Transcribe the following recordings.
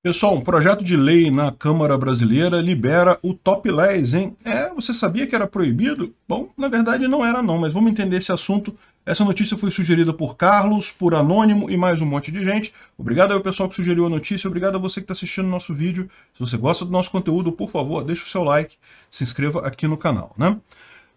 Pessoal, um projeto de lei na Câmara Brasileira libera o top hein? É, você sabia que era proibido? Bom, na verdade não era não, mas vamos entender esse assunto. Essa notícia foi sugerida por Carlos, por Anônimo e mais um monte de gente. Obrigado ao pessoal que sugeriu a notícia, obrigado a você que está assistindo nosso vídeo. Se você gosta do nosso conteúdo, por favor, deixa o seu like, se inscreva aqui no canal, né?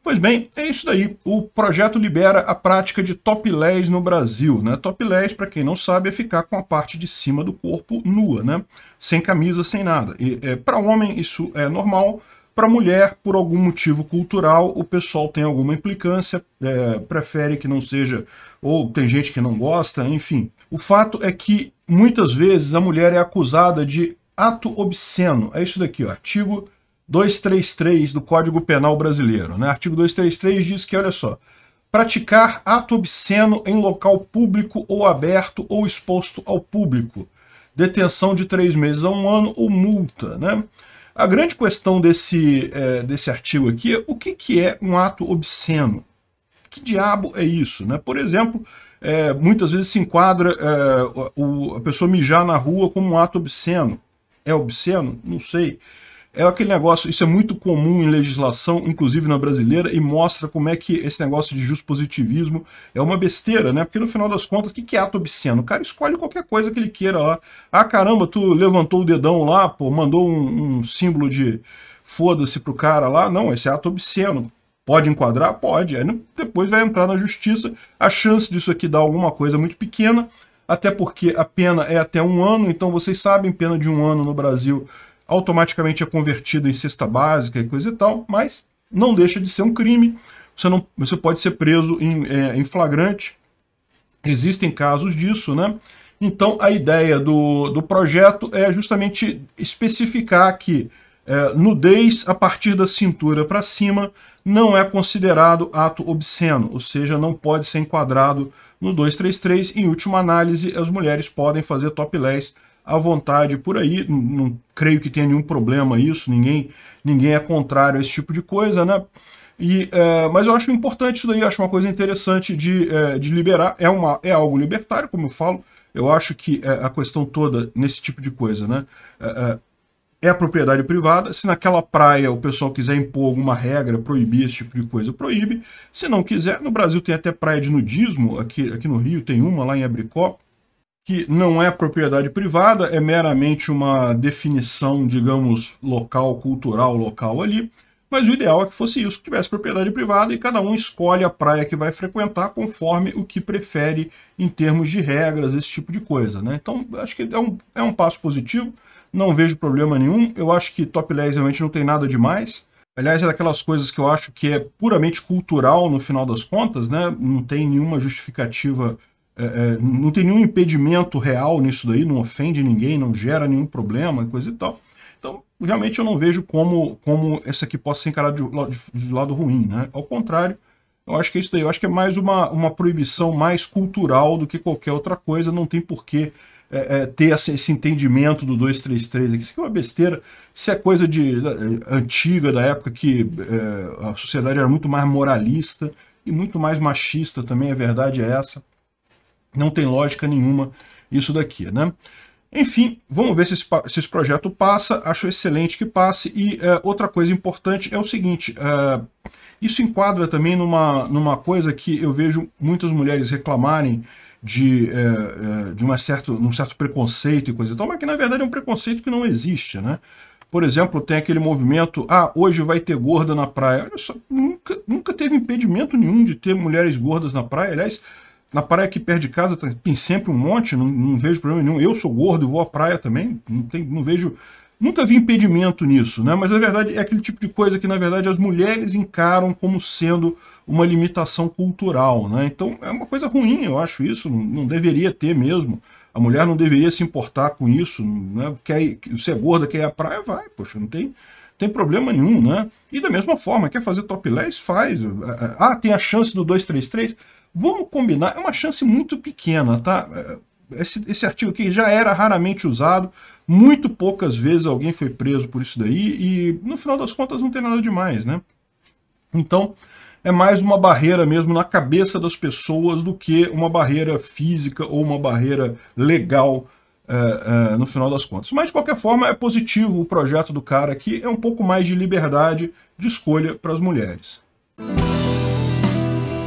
Pois bem, é isso daí. O projeto libera a prática de topless no Brasil. Né? Topless, para quem não sabe, é ficar com a parte de cima do corpo nua, né? sem camisa, sem nada. E, é, para homem isso é normal, para mulher, por algum motivo cultural, o pessoal tem alguma implicância, é, prefere que não seja, ou tem gente que não gosta, enfim. O fato é que, muitas vezes, a mulher é acusada de ato obsceno. É isso daqui, ó, artigo 233 do Código Penal Brasileiro. Né? Artigo 233 diz que, olha só, praticar ato obsceno em local público ou aberto ou exposto ao público, detenção de três meses a um ano ou multa. Né? A grande questão desse, é, desse artigo aqui é o que, que é um ato obsceno? Que diabo é isso? Né? Por exemplo, é, muitas vezes se enquadra é, o, a pessoa mijar na rua como um ato obsceno. É obsceno? Não sei. É aquele negócio, isso é muito comum em legislação, inclusive na brasileira, e mostra como é que esse negócio de positivismo é uma besteira, né? Porque no final das contas, o que é ato obsceno? O cara escolhe qualquer coisa que ele queira lá. Ah, caramba, tu levantou o dedão lá, pô, mandou um, um símbolo de foda-se pro cara lá. Não, esse é ato obsceno. Pode enquadrar? Pode. Aí depois vai entrar na justiça. A chance disso aqui dar alguma coisa é muito pequena, até porque a pena é até um ano, então vocês sabem, pena de um ano no Brasil automaticamente é convertido em cesta básica e coisa e tal, mas não deixa de ser um crime. Você, não, você pode ser preso em, é, em flagrante. Existem casos disso, né? Então, a ideia do, do projeto é justamente especificar que é, nudez a partir da cintura para cima não é considerado ato obsceno, ou seja, não pode ser enquadrado no 233. Em última análise, as mulheres podem fazer topless à vontade por aí, não creio que tenha nenhum problema isso, ninguém, ninguém é contrário a esse tipo de coisa, né? E, é, mas eu acho importante isso daí, acho uma coisa interessante de, é, de liberar, é, uma, é algo libertário, como eu falo, eu acho que é, a questão toda nesse tipo de coisa, né? É, é, é a propriedade privada. Se naquela praia o pessoal quiser impor alguma regra, proibir esse tipo de coisa, proíbe. Se não quiser, no Brasil tem até praia de nudismo, aqui, aqui no Rio tem uma, lá em Abricó que não é propriedade privada, é meramente uma definição, digamos, local, cultural, local ali. Mas o ideal é que fosse isso, que tivesse propriedade privada e cada um escolhe a praia que vai frequentar conforme o que prefere em termos de regras, esse tipo de coisa. Né? Então, acho que é um, é um passo positivo, não vejo problema nenhum. Eu acho que Top 10 realmente não tem nada demais. Aliás, é daquelas coisas que eu acho que é puramente cultural no final das contas, né? não tem nenhuma justificativa é, é, não tem nenhum impedimento real nisso daí, não ofende ninguém, não gera nenhum problema, coisa e tal. Então, realmente eu não vejo como, como essa aqui possa ser encarada de, de, de, lado ruim, né? Ao contrário, eu acho que é isso daí. Eu acho que é mais uma, uma proibição mais cultural do que qualquer outra coisa, não tem porquê é, é, ter esse, esse, entendimento do 233 aqui. Isso aqui é uma besteira. Isso é coisa de, da, é, antiga, da época que é, a sociedade era muito mais moralista e muito mais machista também, a verdade é essa. Não tem lógica nenhuma isso daqui, né? Enfim, vamos ver se esse, se esse projeto passa, acho excelente que passe, e é, outra coisa importante é o seguinte, é, isso enquadra também numa, numa coisa que eu vejo muitas mulheres reclamarem de, é, é de uma certo, um certo preconceito e coisa e tal, mas que na verdade é um preconceito que não existe, né? Por exemplo, tem aquele movimento, ah, hoje vai ter gorda na praia. Olha só, nunca, nunca teve impedimento nenhum de ter mulheres gordas na praia. Aliás, na praia aqui perto de casa tem sempre um monte, não, não vejo problema nenhum. Eu sou gordo, vou à praia também, não, tem, não vejo... Nunca vi impedimento nisso, né? Mas na verdade é aquele tipo de coisa que, na verdade, as mulheres encaram como sendo uma limitação cultural, né? Então é uma coisa ruim, eu acho isso, não, não deveria ter mesmo. A mulher não deveria se importar com isso, né? Quer, se é gorda, quer ir à praia, vai, poxa, não tem, tem problema nenhum, né? E da mesma forma, quer fazer topless, faz. Ah, tem a chance do 233? Vamos combinar, é uma chance muito pequena, tá? Esse, esse artigo aqui já era raramente usado, muito poucas vezes alguém foi preso por isso daí, e no final das contas não tem nada demais, né? Então, é mais uma barreira mesmo na cabeça das pessoas do que uma barreira física ou uma barreira legal é, é, no final das contas. Mas, de qualquer forma, é positivo o projeto do cara aqui, é um pouco mais de liberdade de escolha para as mulheres.